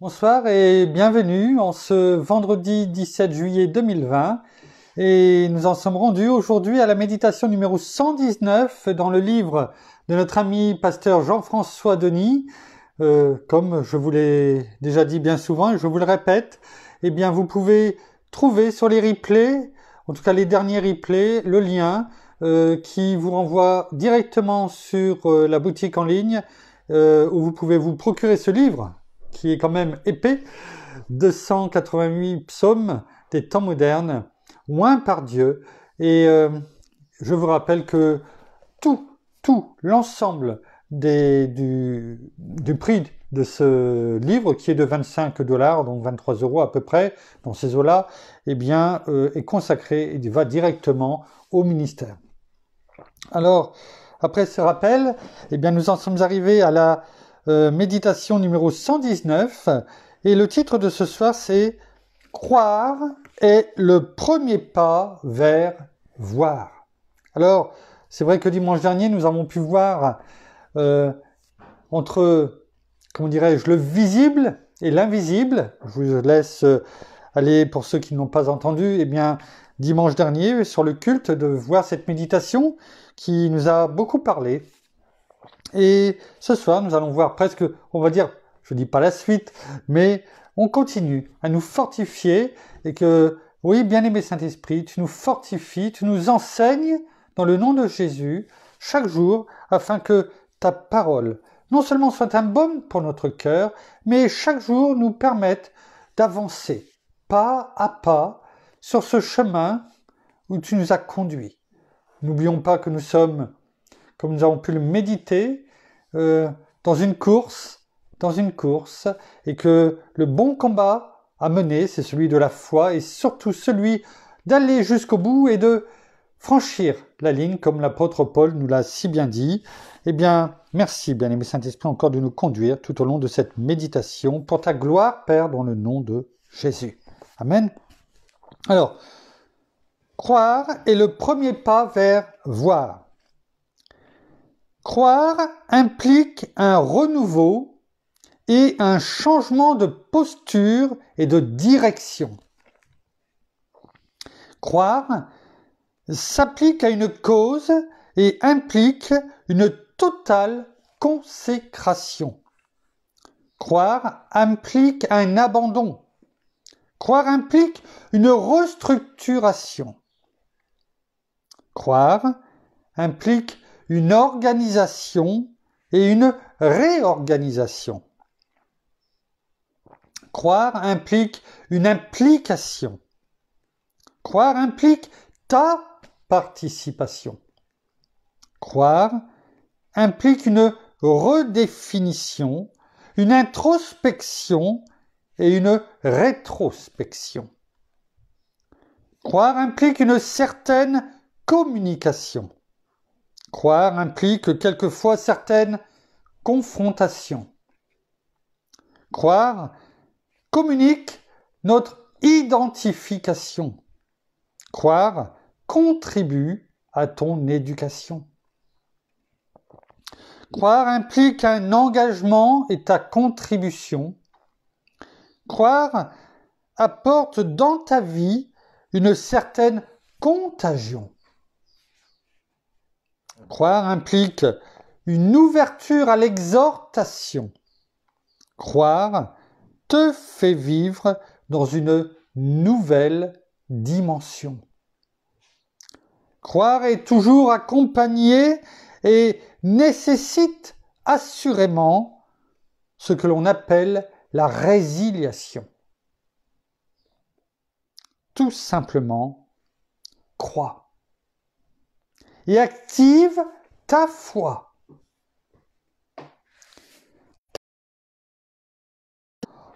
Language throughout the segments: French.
Bonsoir et bienvenue en ce vendredi 17 juillet 2020. Et nous en sommes rendus aujourd'hui à la méditation numéro 119 dans le livre de notre ami pasteur Jean-François Denis. Euh, comme je vous l'ai déjà dit bien souvent et je vous le répète, eh bien vous pouvez trouver sur les replays, en tout cas les derniers replays, le lien euh, qui vous renvoie directement sur euh, la boutique en ligne où vous pouvez vous procurer ce livre qui est quand même épais, 288 psaumes des temps modernes, moins par Dieu. Et euh, je vous rappelle que tout, tout, l'ensemble du, du prix de ce livre, qui est de 25 dollars, donc 23 euros à peu près, dans ces eaux-là, eh bien, euh, est consacré et va directement au ministère. Alors, après ce rappel, eh bien, nous en sommes arrivés à la euh, méditation numéro 119. Et le titre de ce soir, c'est Croire est le premier pas vers voir. Alors, c'est vrai que dimanche dernier, nous avons pu voir euh, entre, comment dirais-je, le visible et l'invisible. Je vous laisse euh, aller pour ceux qui n'ont pas entendu. et eh bien, dimanche dernier, sur le culte, de voir cette méditation qui nous a beaucoup parlé. Et ce soir, nous allons voir presque, on va dire, je ne dis pas la suite, mais on continue à nous fortifier et que, oui, bien-aimé Saint-Esprit, tu nous fortifies, tu nous enseignes dans le nom de Jésus chaque jour afin que ta parole non seulement soit un baume pour notre cœur, mais chaque jour nous permette d'avancer pas à pas sur ce chemin où tu nous as conduits. N'oublions pas que nous sommes comme nous avons pu le méditer euh, dans une course, dans une course, et que le bon combat à mener, c'est celui de la foi et surtout celui d'aller jusqu'au bout et de franchir la ligne, comme l'apôtre Paul nous l'a si bien dit. Eh bien, merci, bien-aimé Saint-Esprit, encore de nous conduire tout au long de cette méditation pour ta gloire, Père, dans le nom de Jésus. Amen. Alors, croire est le premier pas vers voir. Croire implique un renouveau et un changement de posture et de direction. Croire s'applique à une cause et implique une totale consécration. Croire implique un abandon. Croire implique une restructuration. Croire implique une organisation et une réorganisation. Croire implique une implication. Croire implique ta participation. Croire implique une redéfinition, une introspection et une rétrospection. Croire implique une certaine communication. Croire implique quelquefois certaines confrontations. Croire communique notre identification. Croire contribue à ton éducation. Croire implique un engagement et ta contribution. Croire apporte dans ta vie une certaine contagion. Croire implique une ouverture à l'exhortation. Croire te fait vivre dans une nouvelle dimension. Croire est toujours accompagné et nécessite assurément ce que l'on appelle la résiliation. Tout simplement, crois et active ta foi.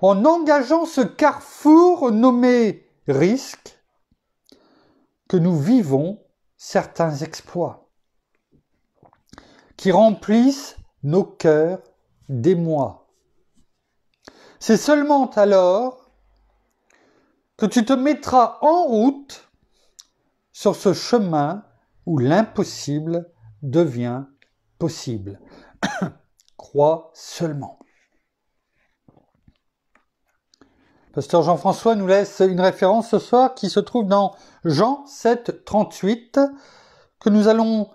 En engageant ce carrefour nommé risque, que nous vivons certains exploits qui remplissent nos cœurs d'émoi. C'est seulement alors que tu te mettras en route sur ce chemin où l'impossible devient possible. Crois seulement. Pasteur Jean-François nous laisse une référence ce soir qui se trouve dans Jean 7, 38, que nous allons,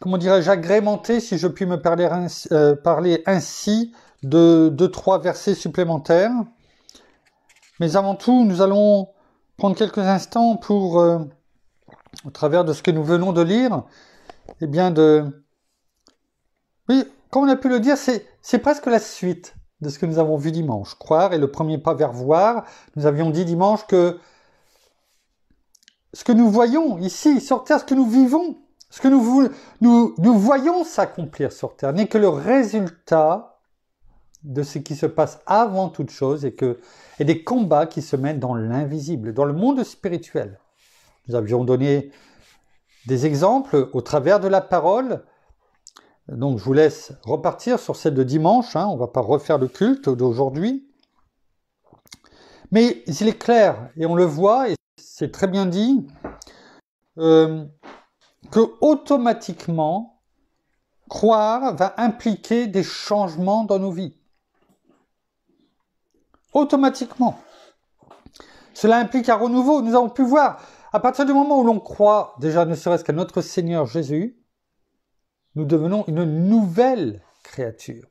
comment dirais-je, agrémenter, si je puis me parler ainsi, euh, parler ainsi de deux, trois versets supplémentaires. Mais avant tout, nous allons prendre quelques instants pour euh, au travers de ce que nous venons de lire, et eh bien de... Oui, comme on a pu le dire, c'est presque la suite de ce que nous avons vu dimanche. Croire et le premier pas vers voir. Nous avions dit dimanche que ce que nous voyons ici sur Terre, ce que nous vivons, ce que nous, nous, nous voyons s'accomplir sur Terre n'est que le résultat de ce qui se passe avant toute chose et, que, et des combats qui se mènent dans l'invisible, dans le monde spirituel. Nous avions donné des exemples au travers de la parole. Donc je vous laisse repartir sur celle de dimanche, hein. on ne va pas refaire le culte d'aujourd'hui. Mais il est clair, et on le voit, et c'est très bien dit, euh, que automatiquement, croire va impliquer des changements dans nos vies. Automatiquement. Cela implique un renouveau. Nous avons pu voir à partir du moment où l'on croit déjà ne serait-ce qu'à notre Seigneur Jésus, nous devenons une nouvelle créature.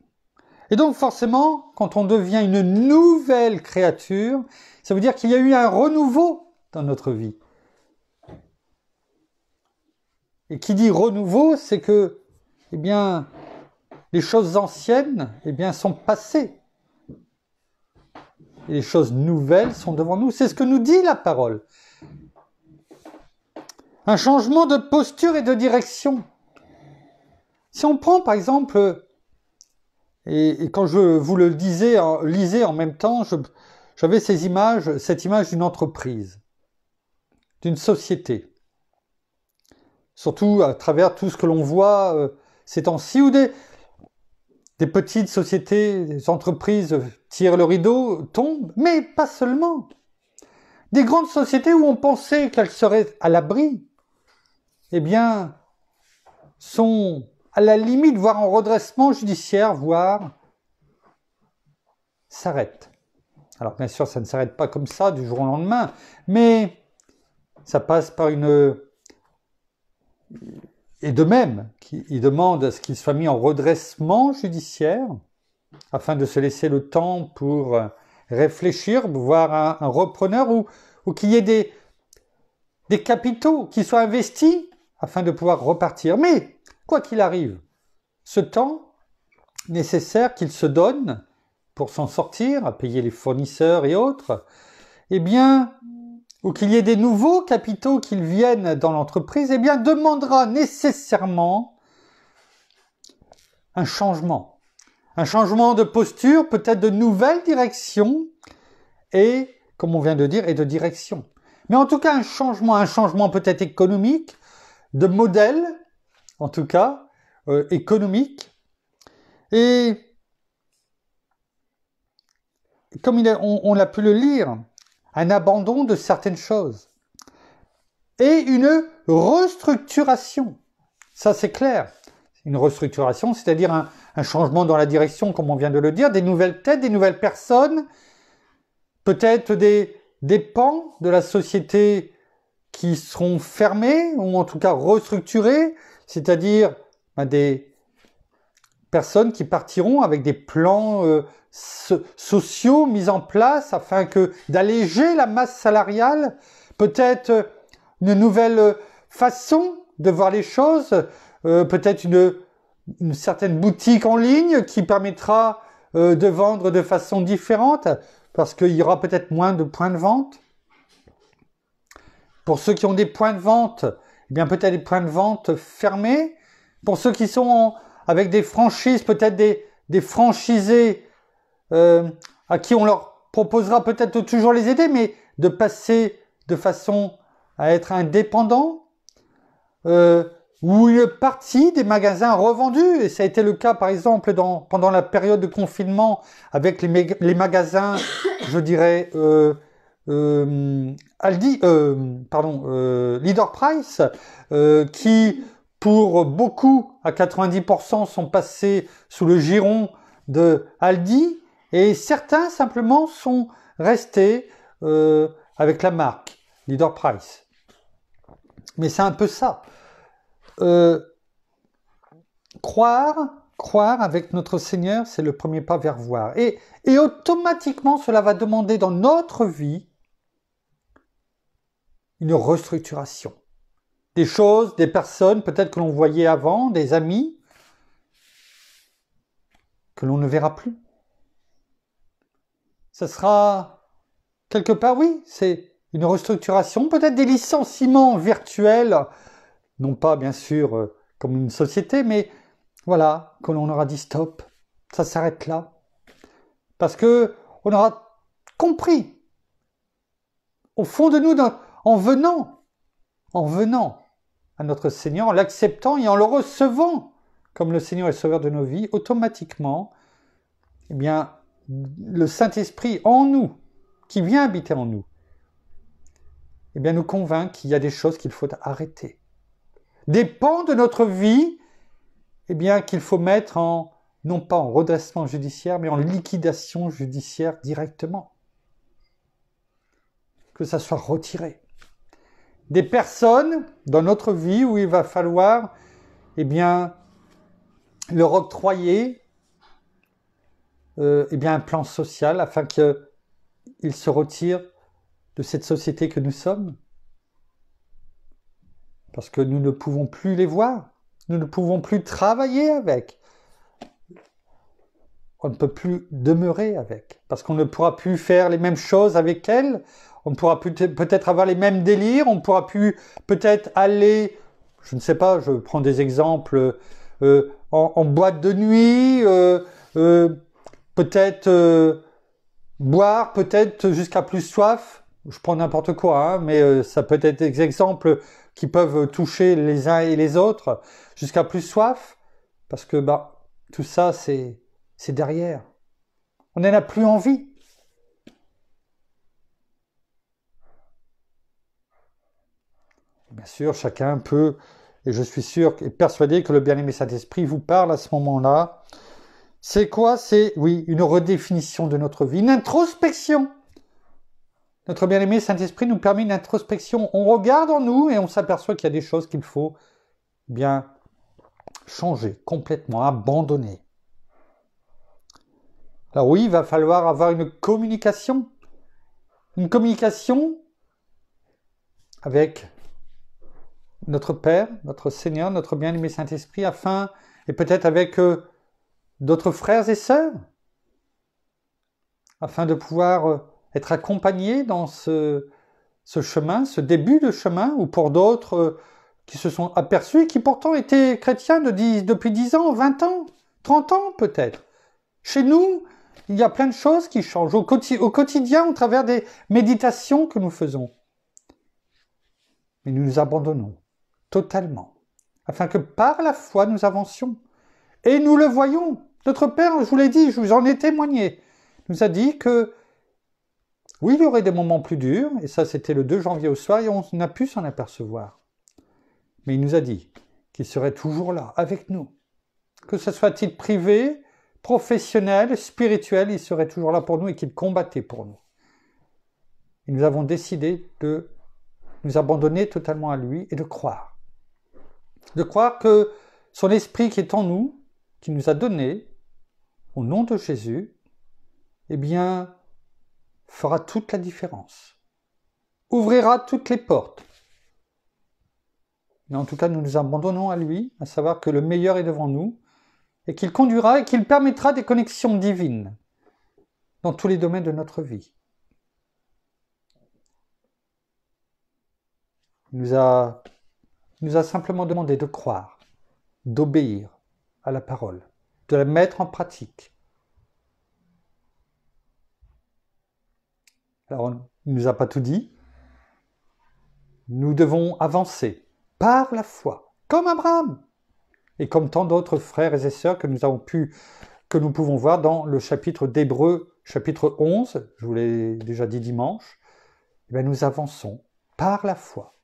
Et donc forcément, quand on devient une nouvelle créature, ça veut dire qu'il y a eu un renouveau dans notre vie. Et qui dit renouveau, c'est que, eh bien, les choses anciennes, eh bien, sont passées. Et les choses nouvelles sont devant nous. C'est ce que nous dit la parole un changement de posture et de direction. Si on prend par exemple, et, quand je vous le disais, en, lisais en même temps, j'avais ces images, cette image d'une entreprise, d'une société, surtout à travers tout ce que l'on voit c'est euh, ces temps-ci, où des, des petites sociétés, des entreprises tirent le rideau, tombent, mais pas seulement. Des grandes sociétés où on pensait qu'elles seraient à l'abri, eh bien, sont à la limite, voire en redressement judiciaire, voire s'arrêtent. Alors bien sûr, ça ne s'arrête pas comme ça du jour au lendemain, mais ça passe par une... Et de même, il demande à ce qu'il soit mis en redressement judiciaire, afin de se laisser le temps pour réfléchir, voir un, repreneur ou, ou qu'il y ait des, des capitaux qui soient investis afin de pouvoir repartir. Mais, quoi qu'il arrive, ce temps nécessaire qu'il se donne pour s'en sortir, à payer les fournisseurs et autres, eh bien, ou qu'il y ait des nouveaux capitaux qu'ils viennent dans l'entreprise, eh bien, demandera nécessairement un changement. Un changement de posture, peut-être de nouvelle direction, et, comme on vient de dire, et de direction. Mais en tout cas, un changement, un changement peut-être économique, de modèle, en tout cas, économiques, euh, économique. Et comme on, a pu le lire, un abandon de certaines choses et une restructuration. Ça, c'est clair. Une restructuration, c'est-à-dire un, changement dans la direction, comme on vient de le dire, des nouvelles têtes, des nouvelles personnes, peut-être des, des pans de la société qui seront fermés ou en tout cas restructurés, c'est-à-dire ben, des personnes qui partiront avec des plans euh, sociaux mis en place afin que d'alléger la masse salariale, peut-être une nouvelle façon de voir les choses, euh, peut-être une, certaine boutique en ligne qui permettra euh, de vendre de façon différente parce qu'il y aura peut-être moins de points de vente. Pour ceux qui ont des points de vente, eh bien peut-être des points de vente fermés. Pour ceux qui sont avec des franchises, peut-être des, franchisés euh, à qui on leur proposera peut-être toujours les aider, mais de passer de façon à être indépendant. Euh, ou une partie des magasins revendus. Et ça a été le cas, par exemple, dans, pendant la période de confinement avec les, magasins, je dirais, euh, euh, Aldi, euh, pardon, euh, Leader Price, qui pour beaucoup à 90% sont passés sous le giron de Aldi, et certains simplement sont restés avec la marque Leader Price. Mais c'est un peu ça. croire, croire avec notre Seigneur, c'est le premier pas vers voir. Et, et automatiquement, cela va demander dans notre vie une restructuration. Des choses, des personnes peut-être que l'on voyait avant, des amis, que l'on ne verra plus. Ça sera quelque part, oui, c'est une restructuration, peut-être des licenciements virtuels, non pas bien sûr euh, comme une société, mais voilà, que l'on aura dit stop, ça s'arrête là. Parce que on aura compris, au fond de nous, dans, en venant, en venant à notre Seigneur, en l'acceptant et en le recevant comme le Seigneur est sauveur de nos vies, automatiquement, eh bien, le Saint-Esprit en nous, qui vient habiter en nous, eh bien, nous convainc qu'il y a des choses qu'il faut arrêter. Des pans de notre vie, eh bien, qu'il faut mettre en, non pas en redressement judiciaire, mais en liquidation judiciaire directement. Que ça soit retiré des personnes dans notre vie où il va falloir, eh bien, leur octroyer, euh, eh bien, un plan social afin qu'ils se retirent de cette société que nous sommes. Parce que nous ne pouvons plus les voir. Nous ne pouvons plus travailler avec. On ne peut plus demeurer avec. Parce qu'on ne pourra plus faire les mêmes choses avec elles on pourra peut-être avoir les mêmes délires, on pourra plus peut-être aller, je ne sais pas, je prends des exemples, euh, en, boîte de nuit, euh, euh, peut-être boire, peut-être jusqu'à plus soif. Je prends n'importe quoi, hein, mais ça peut être des exemples qui peuvent toucher les uns et les autres jusqu'à plus soif, parce que bah tout ça c'est c'est derrière. On n'en a plus envie. Bien sûr, chacun peut, et je suis sûr et persuadé que le bien-aimé Saint-Esprit vous parle à ce moment-là. C'est quoi C'est, oui, une redéfinition de notre vie, une introspection. Notre bien-aimé Saint-Esprit nous permet une introspection. On regarde en nous et on s'aperçoit qu'il y a des choses qu'il faut bien changer, complètement abandonner. Alors oui, il va falloir avoir une communication. Une communication avec notre Père, notre Seigneur, notre bien-aimé Saint-Esprit, afin, et peut-être avec euh, d'autres frères et sœurs, afin de pouvoir euh, être accompagnés dans ce, chemin, ce début de chemin, ou pour d'autres euh, qui se sont aperçus, qui pourtant étaient chrétiens de depuis 10 ans, 20 ans, 30 ans peut-être. Chez nous, il y a plein de choses qui changent au quotidien au travers des méditations que nous faisons. Mais nous nous abandonnons totalement, afin que par la foi nous avancions. Et nous le voyons. Notre Père, je vous l'ai dit, je vous en ai témoigné, nous a dit que oui, il y aurait des moments plus durs, et ça c'était le 2 janvier au soir, et on n'a pu s'en apercevoir. Mais il nous a dit qu'il serait toujours là, avec nous. Que ce soit-il privé, professionnel, spirituel, il serait toujours là pour nous et qu'il combattait pour nous. Et nous avons décidé de nous abandonner totalement à lui et de croire de croire que son esprit qui est en nous, qui nous a donné, au nom de Jésus, eh bien, fera toute la différence, ouvrira toutes les portes. Mais en tout cas, nous nous abandonnons à lui, à savoir que le meilleur est devant nous, et qu'il conduira et qu'il permettra des connexions divines dans tous les domaines de notre vie. Il nous a il nous a simplement demandé de croire, d'obéir à la parole, de la mettre en pratique. Alors, il ne nous a pas tout dit. Nous devons avancer par la foi, comme Abraham et comme tant d'autres frères et sœurs que nous avons pu, que nous pouvons voir dans le chapitre d'Hébreu, chapitre 11, je vous l'ai déjà dit dimanche, eh bien, nous avançons par la foi.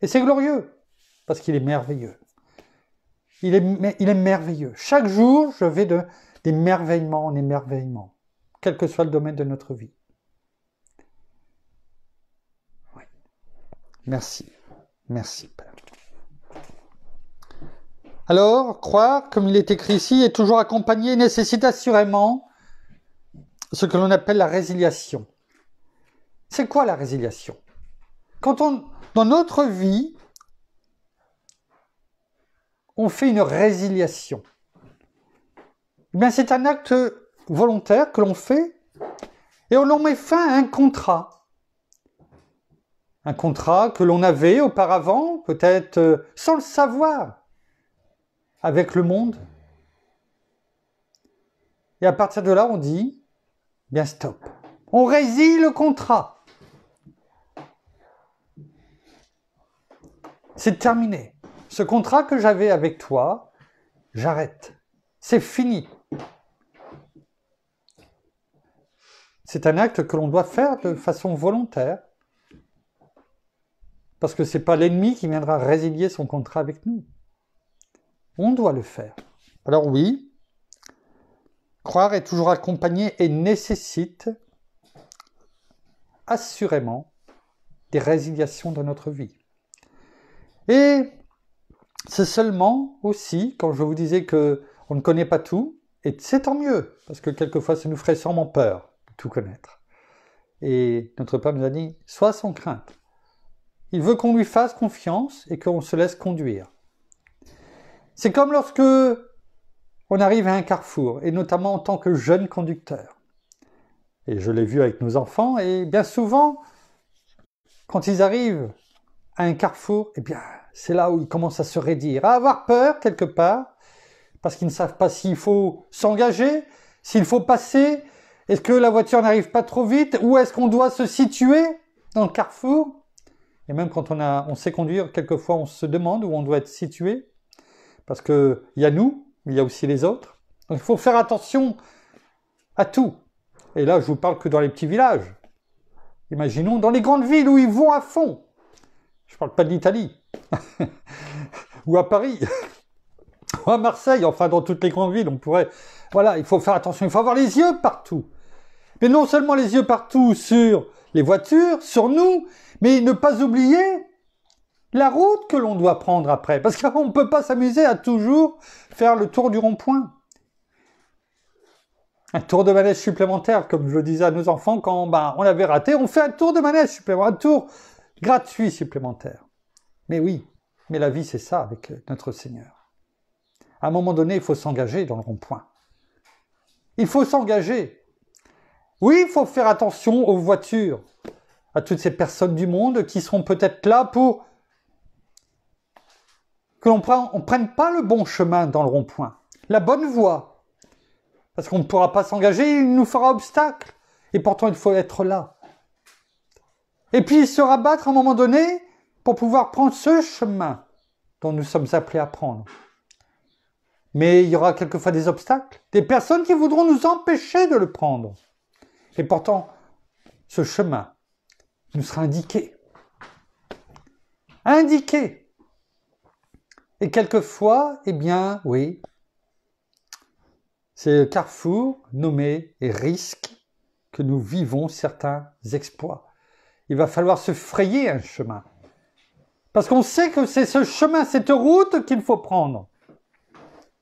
Et c'est glorieux parce qu'il est merveilleux. Il est, il est, merveilleux. Chaque jour, je vais d'émerveillement en émerveillement, quel que soit le domaine de notre vie. Merci. Merci, Père. Alors, croire, comme il est écrit ici, est toujours accompagné, nécessite assurément ce que l'on appelle la résiliation. C'est quoi la résiliation Quand on, dans notre vie, on fait une résiliation. Eh bien, c'est un acte volontaire que l'on fait et on en met fin à un contrat. Un contrat que l'on avait auparavant, peut-être euh, sans le savoir, avec le monde. Et à partir de là, on dit, eh bien stop. On résilie le contrat. C'est terminé ce contrat que j'avais avec toi, j'arrête. C'est fini. C'est un acte que l'on doit faire de façon volontaire, parce que ce n'est pas l'ennemi qui viendra résilier son contrat avec nous. On doit le faire. Alors oui, croire est toujours accompagné et nécessite assurément des résiliations dans notre vie. Et c'est seulement aussi, quand je vous disais que on ne connaît pas tout, et c'est tant mieux, parce que quelquefois ça nous ferait sûrement peur de tout connaître. Et notre Père nous a dit, sois sans crainte. Il veut qu'on lui fasse confiance et qu'on se laisse conduire. C'est comme lorsque on arrive à un carrefour, et notamment en tant que jeune conducteur. Et je l'ai vu avec nos enfants, et bien souvent, quand ils arrivent à un carrefour, eh bien, c'est là où ils commencent à se raidir, à avoir peur quelque part, parce qu'ils ne savent pas s'il faut s'engager, s'il faut passer, est-ce que la voiture n'arrive pas trop vite, où est-ce qu'on doit se situer dans le carrefour. Et même quand on, on sait conduire, quelquefois on se demande où on doit être situé, parce qu'il y a nous, il y a aussi les autres. il faut faire attention à tout. Et là, je vous parle que dans les petits villages. Imaginons dans les grandes villes où ils vont à fond. Je ne parle pas de l'Italie. Ou à Paris. Ou à Marseille. Enfin, dans toutes les grandes villes, on pourrait... Voilà, il faut faire attention. Il faut avoir les yeux partout. Mais non seulement les yeux partout sur les voitures, sur nous, mais ne pas oublier la route que l'on doit prendre après. Parce qu'on ne peut pas s'amuser à toujours faire le tour du rond-point. Un tour de manège supplémentaire, comme je le disais à nos enfants, quand ben, on avait raté, on fait un tour de manège supplémentaire, un tour gratuit supplémentaire. Mais oui, mais la vie c'est ça avec notre Seigneur. À un moment donné, il faut s'engager dans le rond-point. Il faut s'engager. Oui, il faut faire attention aux voitures, à toutes ces personnes du monde qui seront peut-être là pour que l'on ne prenne pas le bon chemin dans le rond-point, la bonne voie. Parce qu'on ne pourra pas s'engager, il nous fera obstacle. Et pourtant, il faut être là et puis se rabattre à un moment donné pour pouvoir prendre ce chemin dont nous sommes appelés à prendre. Mais il y aura quelquefois des obstacles, des personnes qui voudront nous empêcher de le prendre. Et pourtant, ce chemin nous sera indiqué. Indiqué. Et quelquefois, eh bien, oui, c'est le carrefour nommé et risque que nous vivons certains exploits. Il va falloir se frayer un chemin. Parce qu'on sait que c'est ce chemin, cette route qu'il faut prendre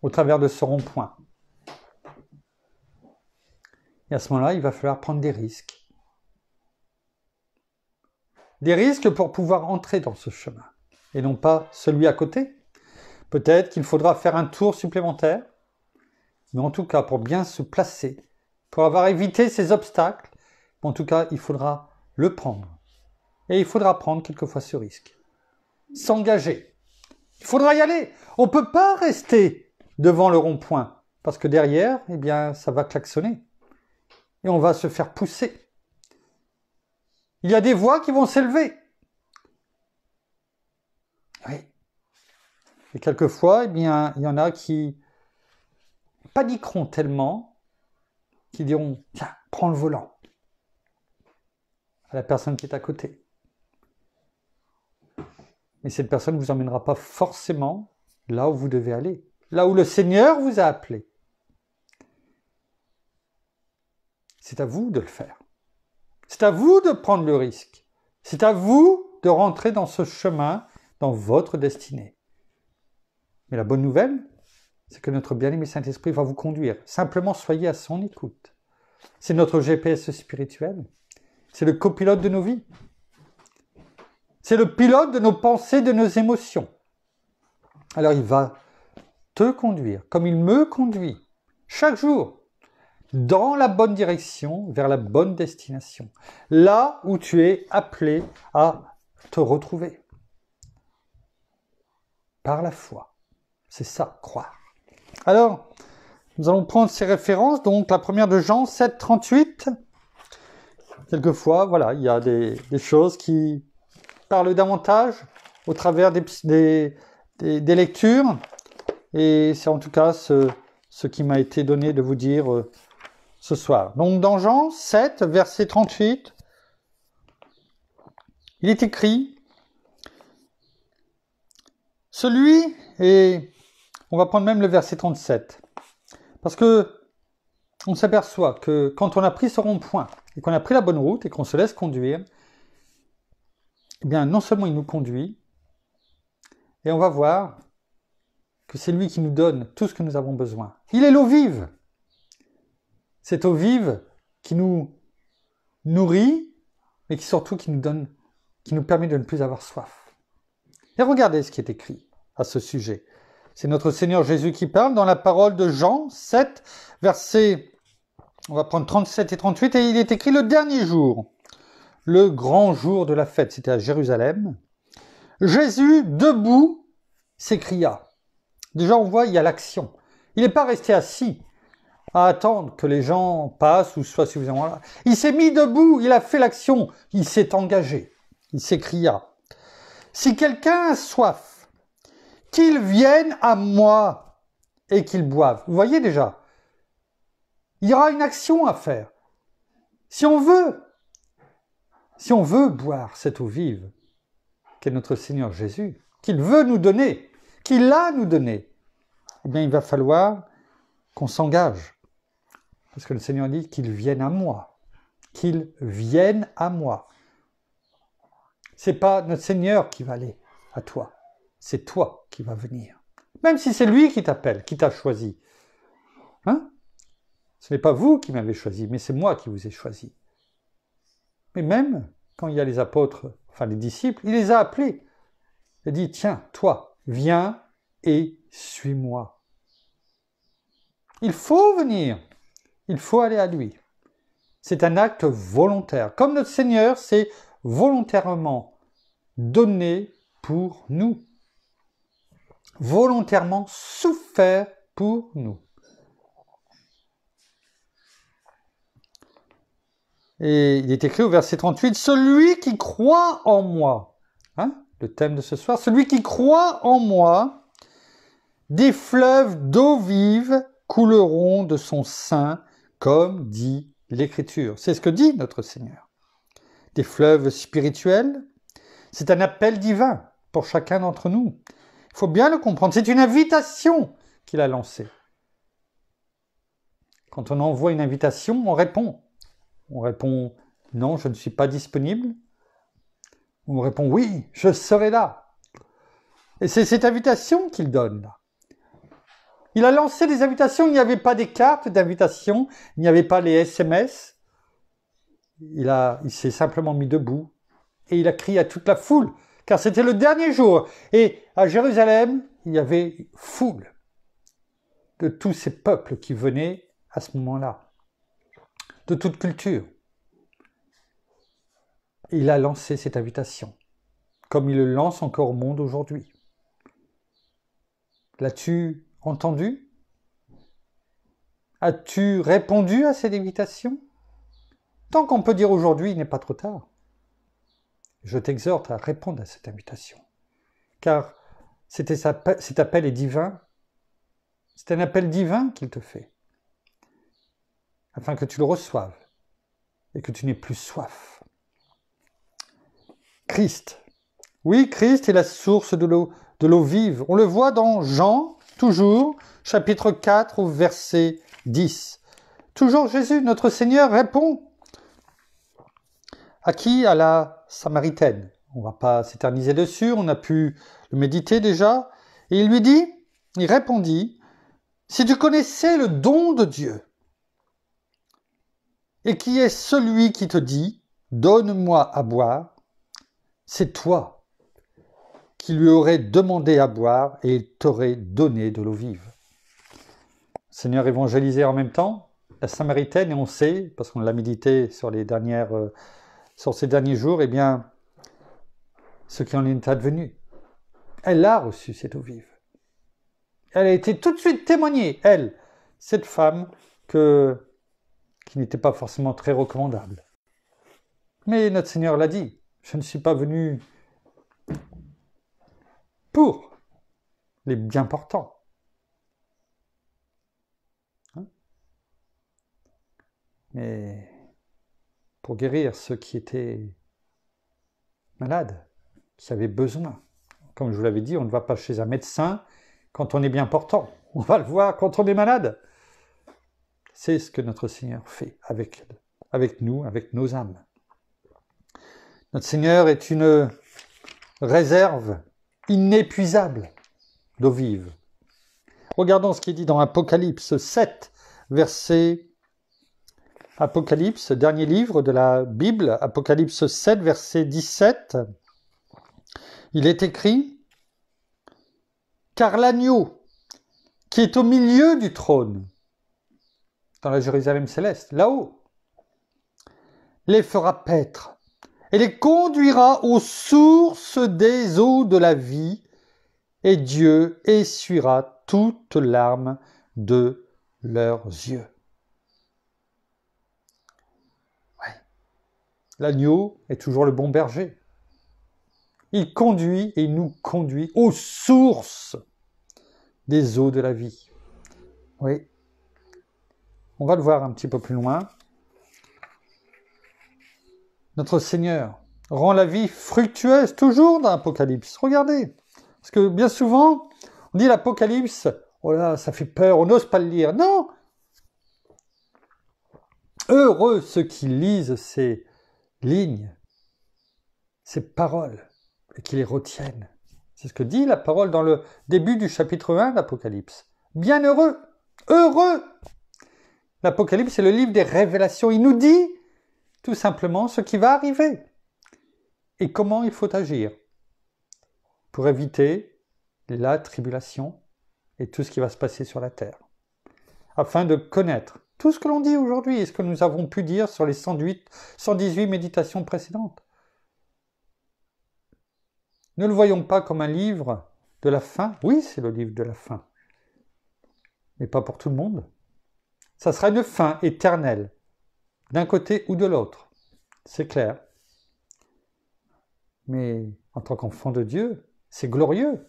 au travers de ce rond-point. Et à ce moment-là, il va falloir prendre des risques. Des risques pour pouvoir entrer dans ce chemin et non pas celui à côté. Peut-être qu'il faudra faire un tour supplémentaire, mais en tout cas pour bien se placer, pour avoir évité ces obstacles, en tout cas il faudra le prendre. Et il faudra prendre quelquefois ce risque. S'engager. Il faudra y aller. On ne peut pas rester devant le rond-point. Parce que derrière, eh bien, ça va klaxonner. Et on va se faire pousser. Il y a des voix qui vont s'élever. Oui. Et quelquefois, eh bien, il y en a qui paniqueront tellement qui diront Tiens, prends le volant à la personne qui est à côté. Et cette personne ne vous emmènera pas forcément là où vous devez aller, là où le Seigneur vous a appelé. C'est à vous de le faire. C'est à vous de prendre le risque. C'est à vous de rentrer dans ce chemin, dans votre destinée. Mais la bonne nouvelle, c'est que notre bien-aimé Saint-Esprit va vous conduire. Simplement soyez à son écoute. C'est notre GPS spirituel. C'est le copilote de nos vies. C'est le pilote de nos pensées, de nos émotions. Alors il va te conduire, comme il me conduit, chaque jour, dans la bonne direction, vers la bonne destination, là où tu es appelé à te retrouver. Par la foi. C'est ça, croire. Alors, nous allons prendre ces références, donc la première de Jean 7, 38. Quelquefois, voilà, il y a des, des choses qui parle davantage au travers des, lectures. Et c'est en tout cas ce, ce qui m'a été donné de vous dire euh, ce soir. Donc dans Jean 7, verset 38, il est écrit, celui, et on va prendre même le verset 37, parce que on s'aperçoit que quand on a pris ce rond-point et qu'on a pris la bonne route et qu'on se laisse conduire, eh bien non seulement il nous conduit, et on va voir que c'est lui qui nous donne tout ce que nous avons besoin. Il est l'eau vive. Cette eau vive qui nous nourrit, mais qui surtout qui nous donne, qui nous permet de ne plus avoir soif. Et regardez ce qui est écrit à ce sujet. C'est notre Seigneur Jésus qui parle dans la parole de Jean 7, verset. on va prendre 37 et 38, et il est écrit le dernier jour le grand jour de la fête, c'était à Jérusalem, Jésus, debout, s'écria. Déjà, on voit, il y a l'action. Il n'est pas resté assis à attendre que les gens passent ou soient suffisamment là. Il s'est mis debout, il a fait l'action, il s'est engagé, il s'écria. Si quelqu'un a soif, qu'il vienne à moi et qu'il boive. Vous voyez déjà, il y aura une action à faire. Si on veut si on veut boire cette eau vive qu'est notre Seigneur Jésus, qu'il veut nous donner, qu'il a nous donné, eh bien il va falloir qu'on s'engage. Parce que le Seigneur dit qu'il vienne à moi, qu'il vienne à moi. C'est pas notre Seigneur qui va aller à toi, c'est toi qui vas venir. Même si c'est lui qui t'appelle, qui t'a choisi. Hein Ce n'est pas vous qui m'avez choisi, mais c'est moi qui vous ai choisi. Et même quand il y a les apôtres, enfin les disciples, il les a appelés. Il dit, tiens, toi, viens et suis-moi. Il faut venir, il faut aller à lui. C'est un acte volontaire. Comme notre Seigneur s'est volontairement donné pour nous, volontairement souffert pour nous. Et il est écrit au verset 38, Celui qui croit en moi, hein, le thème de ce soir, celui qui croit en moi, des fleuves d'eau vive couleront de son sein, comme dit l'Écriture. C'est ce que dit notre Seigneur. Des fleuves spirituels, c'est un appel divin pour chacun d'entre nous. Il faut bien le comprendre, c'est une invitation qu'il a lancée. Quand on envoie une invitation, on répond. On répond non, je ne suis pas disponible. On répond oui, je serai là. Et c'est cette invitation qu'il donne. Il a lancé des invitations, il n'y avait pas des cartes d'invitation, il n'y avait pas les SMS. Il, a, il s'est simplement mis debout et il a crié à toute la foule, car c'était le dernier jour. Et à Jérusalem, il y avait foule de tous ces peuples qui venaient à ce moment-là de toute culture. Il a lancé cette invitation, comme il le lance encore au monde aujourd'hui. L'as-tu entendu As-tu répondu à cette invitation Tant qu'on peut dire aujourd'hui, il n'est pas trop tard. Je t'exhorte à répondre à cette invitation, car cet appel est divin. C'est un appel divin qu'il te fait afin que tu le reçoives et que tu n'aies plus soif. Christ. Oui, Christ est la source de l'eau, de l'eau vive. On le voit dans Jean, toujours, chapitre 4 verset 10. Toujours Jésus, notre Seigneur, répond à qui À la Samaritaine. On ne va pas s'éterniser dessus, on a pu le méditer déjà. Et il lui dit, il répondit, si tu connaissais le don de Dieu, et qui est celui qui te dit Donne-moi à boire, c'est toi qui lui aurais demandé à boire et il t'aurait donné de l'eau vive. Seigneur évangélisé en même temps, la Samaritaine, et on sait, parce qu'on l'a médité sur, les dernières, euh, sur ces derniers jours, eh bien, ce qui en est advenu. Elle a reçu cette eau vive. Elle a été tout de suite témoignée, elle, cette femme que qui n'était pas forcément très recommandable. Mais notre Seigneur l'a dit, je ne suis pas venu pour les bien portants. Hein? Mais pour guérir ceux qui étaient malades, qui avaient besoin. Comme je vous l'avais dit, on ne va pas chez un médecin quand on est bien portant. On va le voir quand on est malade. C'est ce que notre Seigneur fait avec, nous, avec nos âmes. Notre Seigneur est une réserve inépuisable d'eau vive. Regardons ce qui est dit dans Apocalypse 7, verset Apocalypse, dernier livre de la Bible, Apocalypse 7, verset 17. Il est écrit Car l'agneau qui est au milieu du trône la Jérusalem céleste, là-haut, les fera paître et les conduira aux sources des eaux de la vie, et Dieu essuiera toutes larmes de leurs yeux. L'agneau est toujours le bon berger. Il conduit et nous conduit aux sources des eaux de la vie. Oui, on va le voir un petit peu plus loin. Notre Seigneur rend la vie fructueuse toujours dans l'Apocalypse. Regardez. Parce que bien souvent, on dit l'Apocalypse, oh là, ça fait peur, on n'ose pas le lire. Non Heureux ceux qui lisent ces lignes, ces paroles, et qui les retiennent. C'est ce que dit la parole dans le début du chapitre 1 d'Apocalypse. Bienheureux, heureux, heureux L'Apocalypse, c'est le livre des révélations. Il nous dit tout simplement ce qui va arriver et comment il faut agir pour éviter la tribulation et tout ce qui va se passer sur la terre, afin de connaître tout ce que l'on dit aujourd'hui et ce que nous avons pu dire sur les 118 méditations précédentes. Ne le voyons pas comme un livre de la fin. Oui, c'est le livre de la fin, mais pas pour tout le monde ça sera une fin éternelle, d'un côté ou de l'autre. C'est clair. Mais en tant qu'enfant de Dieu, c'est glorieux.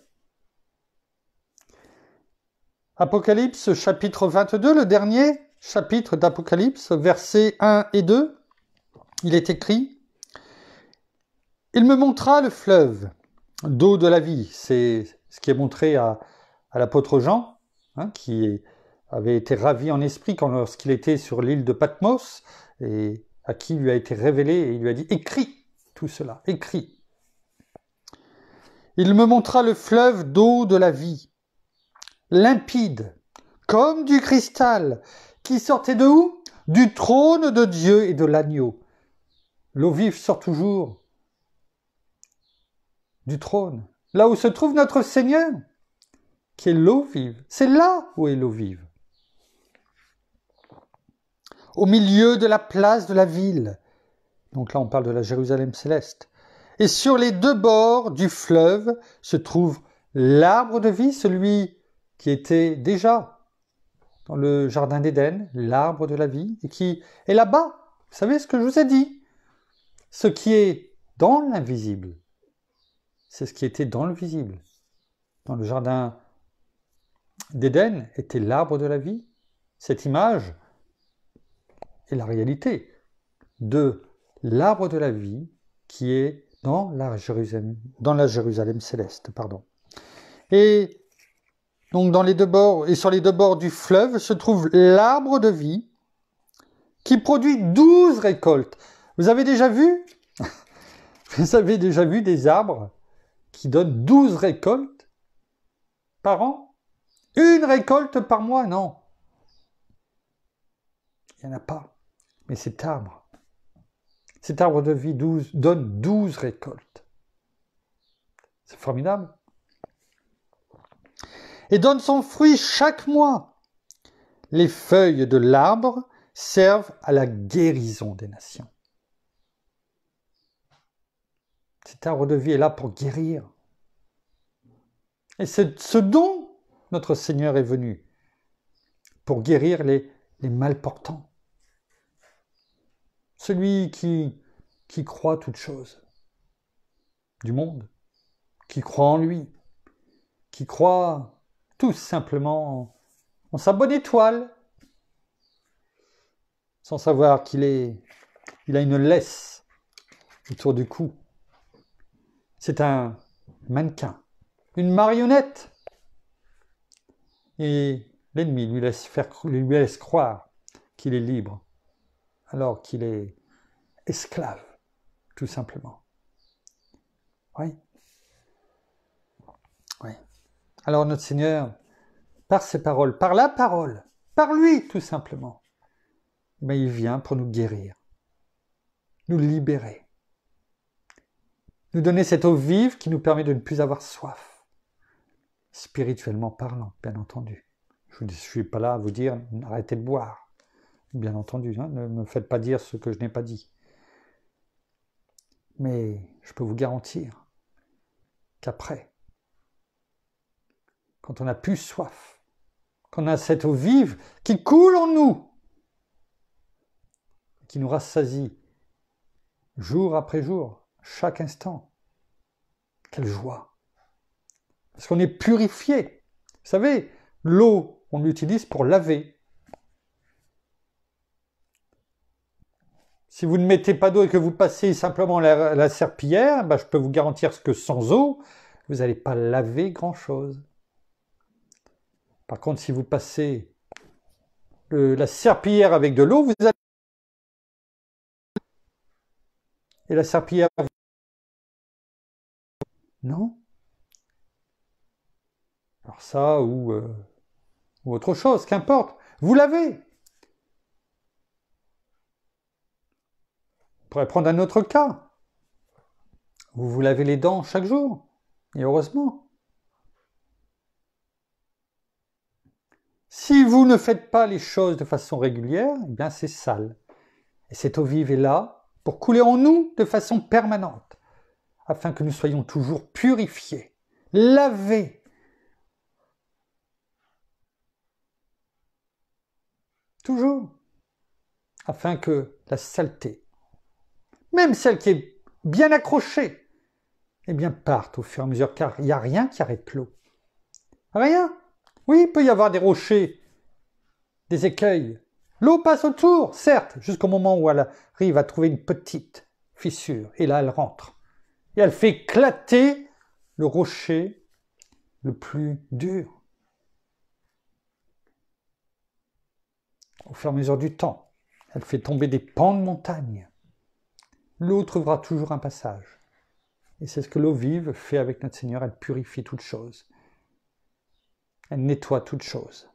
Apocalypse chapitre 22, le dernier chapitre d'Apocalypse, versets 1 et 2, il est écrit Il me montra le fleuve d'eau de la vie. C'est ce qui est montré à, l'apôtre Jean, hein, qui est avait été ravi en esprit quand lorsqu'il était sur l'île de Patmos, et à qui lui a été révélé, et il lui a dit, écris tout cela, écris. Il me montra le fleuve d'eau de la vie, limpide, comme du cristal, qui sortait de où Du trône de Dieu et de l'agneau. L'eau vive sort toujours du trône, là où se trouve notre Seigneur, qui est l'eau vive. C'est là où est l'eau vive au milieu de la place de la ville. Donc là, on parle de la Jérusalem céleste. Et sur les deux bords du fleuve se trouve l'arbre de vie, celui qui était déjà dans le jardin d'Éden, l'arbre de la vie, et qui est là-bas. Vous savez ce que je vous ai dit Ce qui est dans l'invisible, c'est ce qui était dans le visible. Dans le jardin d'Éden était l'arbre de la vie. Cette image, et la réalité de l'arbre de la vie qui est dans la Jérusalem, céleste. Pardon. Et donc dans les deux bords et sur les deux bords du fleuve se trouve l'arbre de vie qui produit douze récoltes. Vous avez déjà vu Vous avez déjà vu des arbres qui donnent douze récoltes par an Une récolte par mois Non. Il n'y en a pas. Mais cet arbre, cet arbre de vie donne douze récoltes. C'est formidable. Et donne son fruit chaque mois. Les feuilles de l'arbre servent à la guérison des nations. Cet arbre de vie est là pour guérir. Et c'est ce dont notre Seigneur est venu, pour guérir les, les malportants, celui qui, qui croit toutes choses du monde, qui croit en lui, qui croit tout simplement en sa bonne étoile, sans savoir qu'il est, il a une laisse autour du cou. C'est un mannequin, une marionnette. Et l'ennemi lui laisse, lui laisse croire qu'il est libre alors qu'il est esclave, tout simplement. Oui. Alors notre Seigneur, par ses paroles, par la parole, par lui tout simplement, mais il vient pour nous guérir, nous libérer, nous donner cette eau vive qui nous permet de ne plus avoir soif, spirituellement parlant, bien entendu. Je ne suis pas là à vous dire arrêtez de boire bien entendu, hein, ne me faites pas dire ce que je n'ai pas dit. Mais je peux vous garantir qu'après, quand on a plus soif, qu'on a cette eau vive qui coule en nous, qui nous rassasie jour après jour, chaque instant, quelle joie Parce qu'on est purifié. Vous savez, l'eau, on l'utilise pour laver, Si vous ne mettez pas d'eau et que vous passez simplement la, serpillière, bah, je peux vous garantir que sans eau, vous n'allez pas laver grand-chose. Par contre, si vous passez la serpillière avec de l'eau, vous allez... Et la serpillière... Non Alors ça, euh, ou autre chose, qu'importe. Vous lavez prendre un autre cas. Vous vous lavez les dents chaque jour, et heureusement. Si vous ne faites pas les choses de façon régulière, eh bien c'est sale. Et cette eau vive est là pour couler en nous de façon permanente, afin que nous soyons toujours purifiés, lavés. Toujours. Afin que la saleté même celle qui est bien accrochée, eh bien partent au fur et à mesure, car il n'y a rien qui arrête l'eau. Ah, rien. Oui, il peut y avoir des rochers, des écueils. L'eau passe autour, certes, jusqu'au moment où elle arrive à trouver une petite fissure, et là elle rentre. Et elle fait éclater le rocher le plus dur. Au fur et à mesure du temps, elle fait tomber des pans de montagne l'eau trouvera toujours un passage. Et c'est ce que l'eau vive fait avec notre Seigneur, elle purifie toute chose. Elle nettoie toute chose.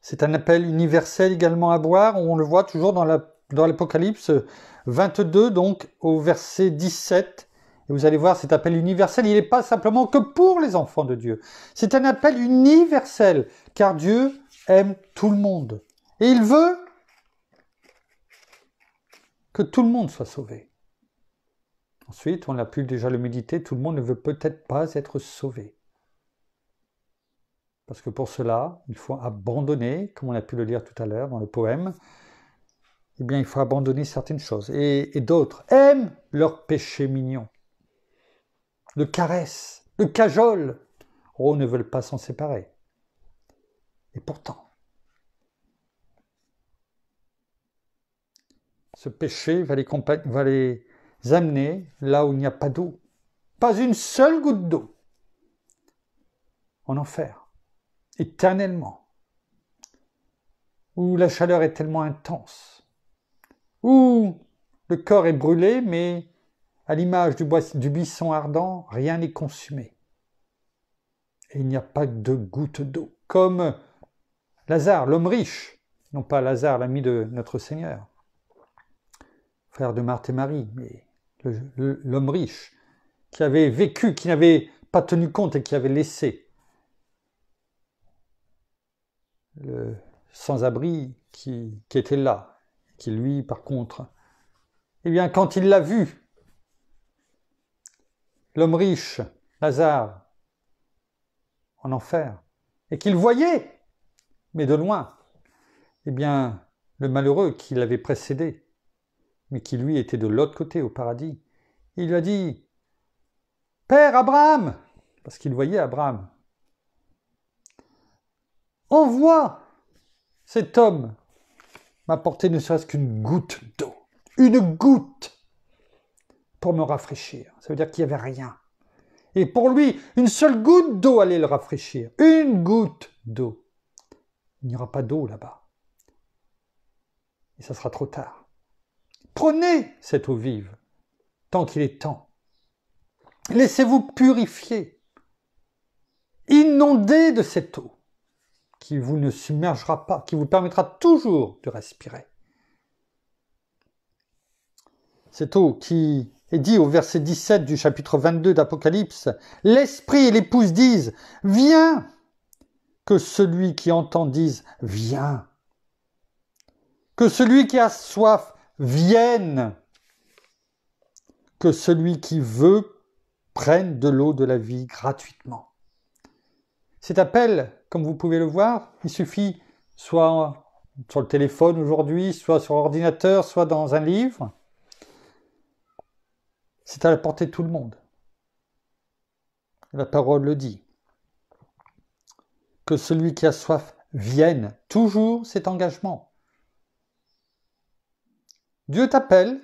C'est un appel universel également à boire, on le voit toujours dans l'Apocalypse la, dans 22, donc au verset 17. Et vous allez voir, cet appel universel, il n'est pas simplement que pour les enfants de Dieu. C'est un appel universel, car Dieu aime tout le monde. Et il veut que tout le monde soit sauvé. Ensuite, on a pu déjà le méditer, tout le monde ne veut peut-être pas être sauvé. Parce que pour cela, il faut abandonner, comme on a pu le lire tout à l'heure dans le poème, eh bien, il faut abandonner certaines choses. Et, d'autres aiment leur péché mignon, le caressent, le cajolent. Oh, ne veulent pas s'en séparer. Et pourtant, Ce péché va les, va les amener là où il n'y a pas d'eau. Pas une seule goutte d'eau. En enfer. Éternellement. Où la chaleur est tellement intense. Où le corps est brûlé, mais à l'image du, du buisson ardent, rien n'est consumé. Et il n'y a pas de goutte d'eau. Comme Lazare, l'homme riche, non pas Lazare, l'ami de notre Seigneur, frère de Marthe et Marie, mais l'homme riche, qui avait vécu, qui n'avait pas tenu compte et qui avait laissé le sans-abri qui, qui, était là, qui lui, par contre, eh bien, quand il l'a vu, l'homme riche, Lazare, en enfer, et qu'il voyait, mais de loin, eh bien, le malheureux qui l'avait précédé, mais qui lui était de l'autre côté au paradis. Il lui a dit Père Abraham, parce qu'il voyait Abraham, envoie cet homme m'apporter ne serait-ce qu'une goutte d'eau, une goutte pour me rafraîchir. Ça veut dire qu'il n'y avait rien. Et pour lui, une seule goutte d'eau allait le rafraîchir. Une goutte d'eau. Il n'y aura pas d'eau là-bas. Et ça sera trop tard. Prenez cette eau vive, tant qu'il est temps. Laissez-vous purifier, inonder de cette eau qui vous ne submergera pas, qui vous permettra toujours de respirer. Cette eau qui est dit au verset 17 du chapitre 22 d'Apocalypse, l'esprit et l'épouse disent, viens, que celui qui entend dise, viens, que celui qui a soif vienne, que celui qui veut prenne de l'eau de la vie gratuitement. Cet appel, comme vous pouvez le voir, il suffit soit sur le téléphone aujourd'hui, soit sur ordinateur, soit dans un livre. C'est à la portée de tout le monde. La parole le dit. Que celui qui a soif vienne. Toujours cet engagement. Dieu t'appelle,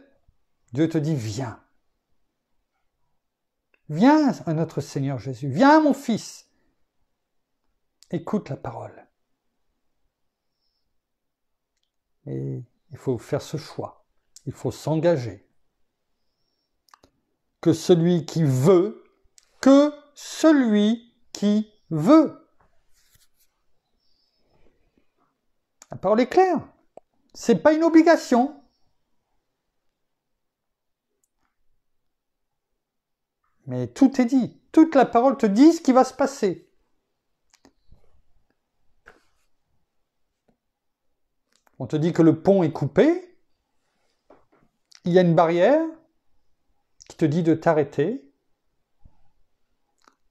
Dieu te dit viens. Viens à notre Seigneur Jésus, viens mon fils. Écoute la parole. Et il faut faire ce choix, il faut s'engager. Que celui qui veut, que celui qui veut. La parole est claire. n'est pas une obligation, Mais tout est dit. Toute la parole te dit ce qui va se passer. On te dit que le pont est coupé. Il y a une barrière qui te dit de t'arrêter.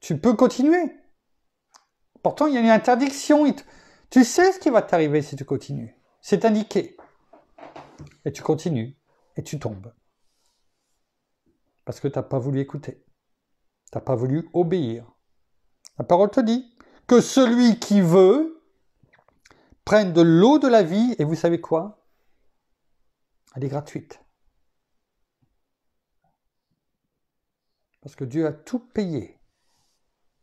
Tu peux continuer. Pourtant, il y a une interdiction. Tu sais ce qui va t'arriver si tu continues. C'est indiqué. Et tu continues et tu tombes. Parce que tu n'as pas voulu écouter. T'as pas voulu obéir. La parole te dit que celui qui veut prenne de l'eau de la vie, et vous savez quoi Elle est gratuite. Parce que Dieu a tout payé.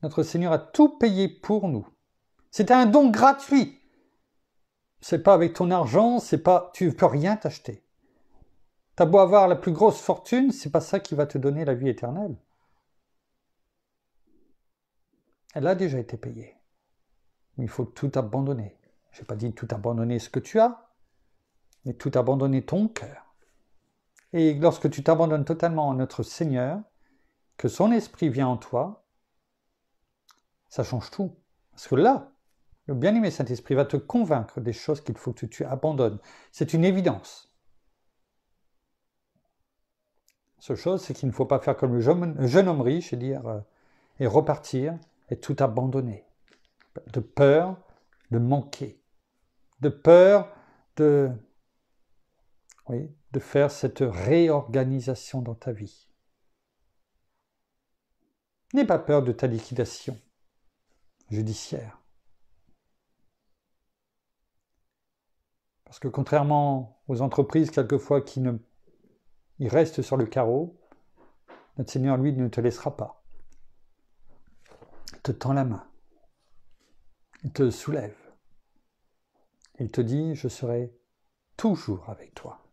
Notre Seigneur a tout payé pour nous. C'est un don gratuit. C'est pas avec ton argent, c'est pas, tu peux rien t'acheter. T'as beau avoir la plus grosse fortune, c'est pas ça qui va te donner la vie éternelle. elle a déjà été payée. Il faut tout abandonner. Je n'ai pas dit tout abandonner ce que tu as, mais tout abandonner ton cœur. Et lorsque tu t'abandonnes totalement à notre Seigneur, que son esprit vient en toi, ça change tout. Parce que là, le bien-aimé Saint-Esprit va te convaincre des choses qu'il faut que tu abandonnes. C'est une évidence. Seule chose, c'est qu'il ne faut pas faire comme le jeune homme riche et dire euh, et repartir et tout abandonner, de peur de manquer, de peur de, de faire cette réorganisation dans ta vie. N'aie pas peur de ta liquidation judiciaire. Parce que contrairement aux entreprises quelquefois qui ne, restent sur le carreau, notre Seigneur, lui, ne te laissera pas te tend la main, il te soulève, il te dit, je serai toujours avec toi,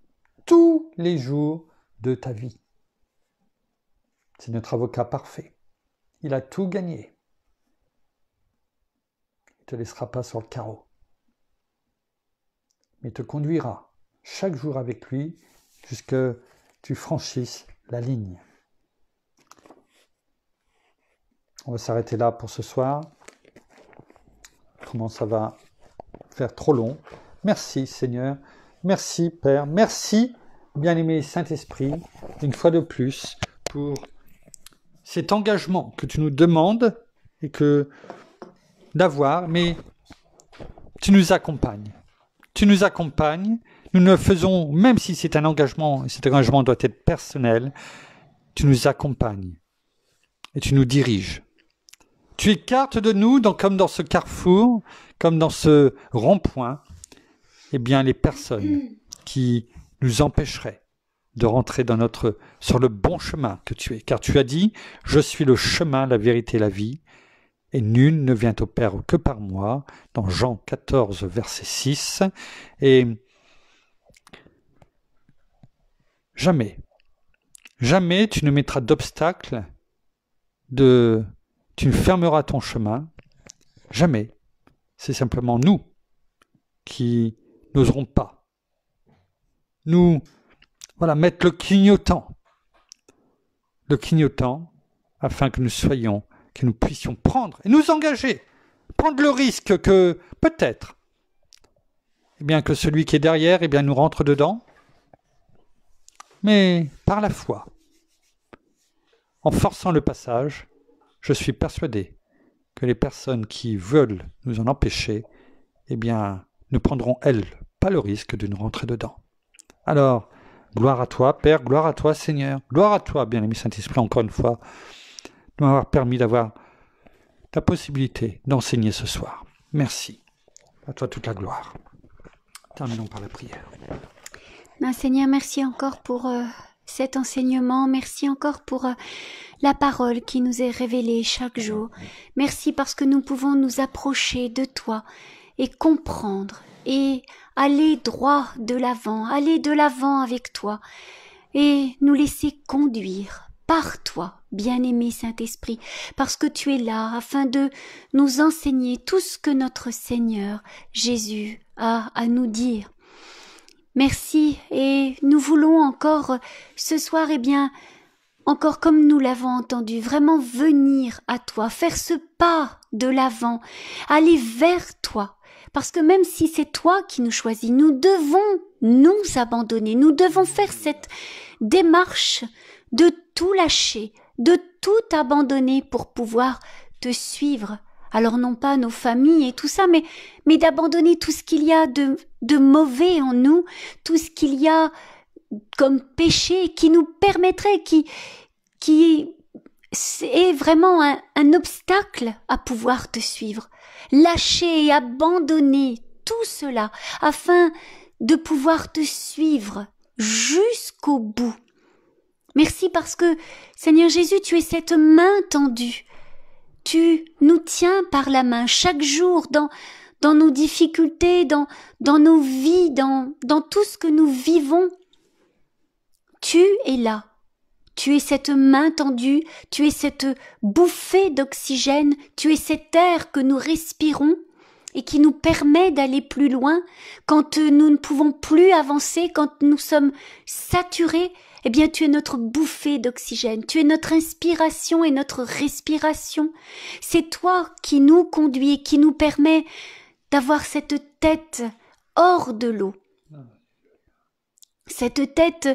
tous les jours de ta vie. C'est notre avocat parfait. Il a tout gagné. Il ne te laissera pas sur le carreau, mais te conduira chaque jour avec lui que tu franchisses la ligne. On va s'arrêter là pour ce soir. Comment ça va faire trop long. Merci Seigneur. Merci Père. Merci bien-aimé Saint-Esprit, une fois de plus, pour cet engagement que tu nous demandes et que d'avoir, mais tu nous accompagnes. Tu nous accompagnes. Nous ne faisons, même si c'est un engagement, et cet engagement doit être personnel, tu nous accompagnes et tu nous diriges. Tu écartes de nous, comme dans ce carrefour, comme dans ce rond-point, eh bien, les personnes qui nous empêcheraient de rentrer dans notre, sur le bon chemin que tu es. Car tu as dit, je suis le chemin, la vérité, la vie, et nul ne vient au Père que par moi, dans Jean 14, verset 6. Et jamais, jamais tu ne mettras d'obstacle de tu ne fermeras ton chemin jamais. C'est simplement nous qui n'oserons pas. Nous, voilà, mettre le clignotant. Le clignotant afin que nous soyons, que nous puissions prendre et nous engager, prendre le risque que peut-être, eh bien que celui qui est derrière, eh bien nous rentre dedans, mais par la foi, en forçant le passage, je suis persuadé que les personnes qui veulent nous en empêcher, eh bien, ne prendront, elles, pas le risque de nous rentrer dedans. Alors, gloire à toi, Père, gloire à toi, Seigneur, gloire à toi, bien-aimé Saint-Esprit, encore une fois, de m'avoir permis d'avoir la possibilité d'enseigner ce soir. Merci. À toi toute la gloire. Terminons par la prière. Bah, Seigneur, merci encore pour... Euh, cet enseignement. Merci encore pour euh, la parole qui nous est révélée chaque jour. Merci parce que nous pouvons nous approcher de toi et comprendre et aller droit de l'avant, aller de l'avant avec toi et nous laisser conduire par toi, bien-aimé Saint-Esprit, parce que tu es là afin de nous enseigner tout ce que notre Seigneur Jésus a à nous dire. Merci, et nous voulons encore, euh, ce soir, eh bien, encore comme nous l'avons entendu, vraiment venir à toi, faire ce pas de l'avant, aller vers toi, parce que même si c'est toi qui nous choisis, nous devons nous abandonner, nous devons faire cette démarche de tout lâcher, de tout abandonner pour pouvoir te suivre, alors non pas nos familles et tout ça, mais, mais d'abandonner tout ce qu'il y a de, mauvais en nous, tout ce qu'il y a comme péché qui nous permettrait, qui, qui est vraiment un obstacle à pouvoir te suivre. Lâcher et abandonner tout cela afin de pouvoir te suivre jusqu'au bout. Merci parce que, Seigneur Jésus, tu es cette main tendue tu nous tiens par la main chaque jour dans, dans nos difficultés, dans, dans nos vies, dans, dans tout ce que nous vivons. Tu es là. Tu es cette main tendue, tu es cette bouffée d'oxygène, tu es cet air que nous respirons et qui nous permet d'aller plus loin quand nous ne pouvons plus avancer, quand nous sommes saturés eh bien, tu es notre bouffée d'oxygène, tu es notre inspiration et notre respiration. C'est toi qui nous conduis, et qui nous permet d'avoir cette tête hors de l'eau. Cette tête,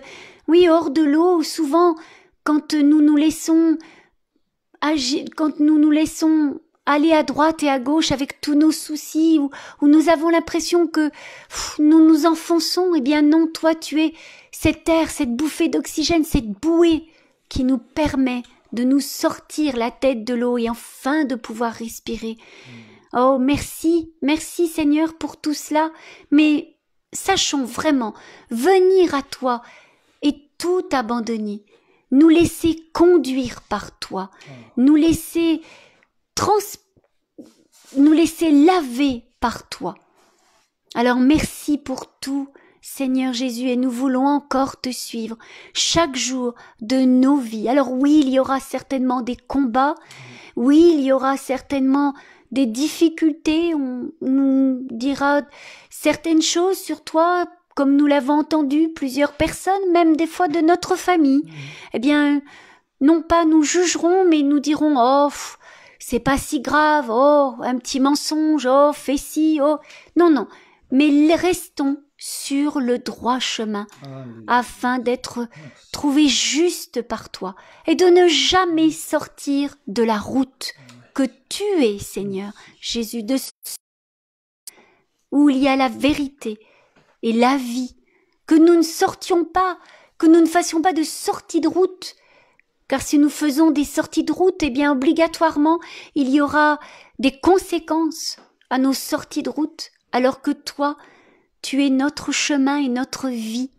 oui, hors de l'eau, souvent, quand nous nous laissons agir, quand nous nous laissons aller à droite et à gauche avec tous nos soucis, où, nous avons l'impression que nous nous enfonçons, eh bien non, toi tu es cet air, cette bouffée d'oxygène, cette bouée qui nous permet de nous sortir la tête de l'eau et enfin de pouvoir respirer. Mm. Oh, merci, merci Seigneur pour tout cela, mais sachons vraiment venir à toi et tout abandonner, nous laisser conduire par toi, mm. nous laisser trans nous laisser laver par toi. Alors merci pour tout, Seigneur Jésus, et nous voulons encore te suivre chaque jour de nos vies. Alors oui, il y aura certainement des combats, oui, il y aura certainement des difficultés, on nous dira certaines choses sur toi, comme nous l'avons entendu plusieurs personnes, même des fois de notre famille. Mm. Eh bien, non pas nous jugerons, mais nous dirons, oh, c'est pas si grave, oh, un petit mensonge, oh, fais ci, oh. Non, non. Mais restons sur le droit chemin, afin d'être trouvé juste par toi et de ne jamais sortir de la route que tu es, Seigneur Jésus, de où il y a la vérité et la vie, que nous ne sortions pas, que nous ne fassions pas de sortie de route, car si nous faisons des sorties de route, eh bien obligatoirement, il y aura des conséquences à nos sorties de route, alors que toi, tu es notre chemin et notre vie.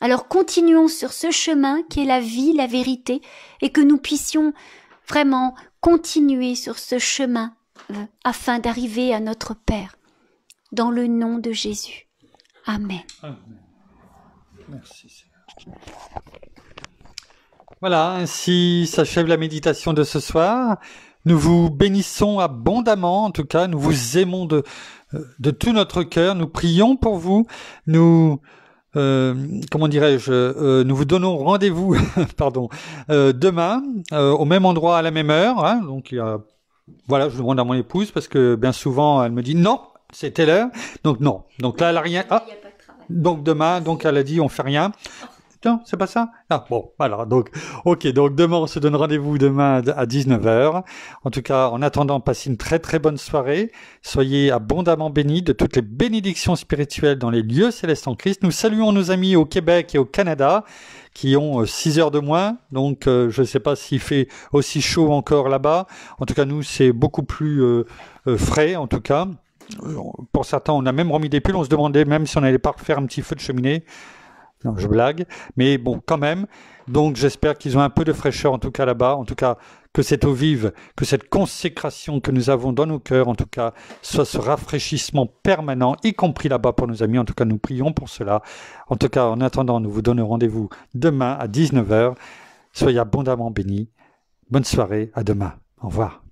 Alors continuons sur ce chemin qui est la vie, la vérité, et que nous puissions vraiment continuer sur ce chemin euh, afin d'arriver à notre Père. Dans le nom de Jésus. Amen. Voilà, ainsi s'achève la méditation de ce soir. Nous vous bénissons abondamment, en tout cas, nous vous aimons de, de tout notre cœur. Nous prions pour vous. Nous euh, comment dirais-je, euh, nous vous donnons rendez-vous, pardon, euh, demain au même endroit à la même heure. Hein. donc voilà, je demande à mon épouse parce que bien souvent elle me dit non, c'était l'heure, donc non. Donc là elle a rien. Ah. donc demain, donc elle a dit on fait rien. Oh c'est pas ça Ah bon, Voilà. donc, ok, donc demain on se donne rendez-vous demain à 19h. En tout cas, en attendant, passez une très très bonne soirée. Soyez abondamment bénis de toutes les bénédictions spirituelles dans les lieux célestes en Christ. Nous saluons nos amis au Québec et au Canada qui ont 6 euh, heures de moins. Donc euh, je ne sais pas s'il fait aussi chaud encore là-bas. En tout cas, nous, c'est beaucoup plus euh, frais, en tout cas. Pour certains, on a même remis des pulls. On se demandait même si on n'allait pas refaire un petit feu de cheminée. Non, je blague. Mais bon, quand même. Donc j'espère qu'ils ont un peu de fraîcheur, en tout cas là-bas. En tout cas, que cette eau vive, que cette consécration que nous avons dans nos cœurs, en tout cas, soit ce rafraîchissement permanent, y compris là-bas pour nos amis. En tout cas, nous prions pour cela. En tout cas, en attendant, nous vous donnons rendez-vous demain à 19h. Soyez abondamment bénis. Bonne soirée. À demain. Au revoir.